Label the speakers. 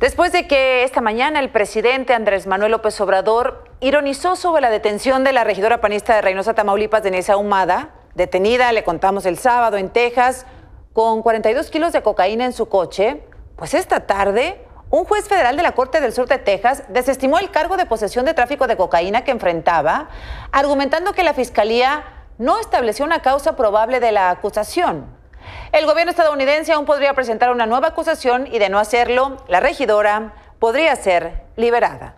Speaker 1: Después de que esta mañana el presidente Andrés Manuel López Obrador ironizó sobre la detención de la regidora panista de Reynosa Tamaulipas, Denise Ahumada, detenida, le contamos el sábado, en Texas, con 42 kilos de cocaína en su coche, pues esta tarde un juez federal de la Corte del Sur de Texas desestimó el cargo de posesión de tráfico de cocaína que enfrentaba, argumentando que la Fiscalía no estableció una causa probable de la acusación. El gobierno estadounidense aún podría presentar una nueva acusación y de no hacerlo, la regidora podría ser liberada.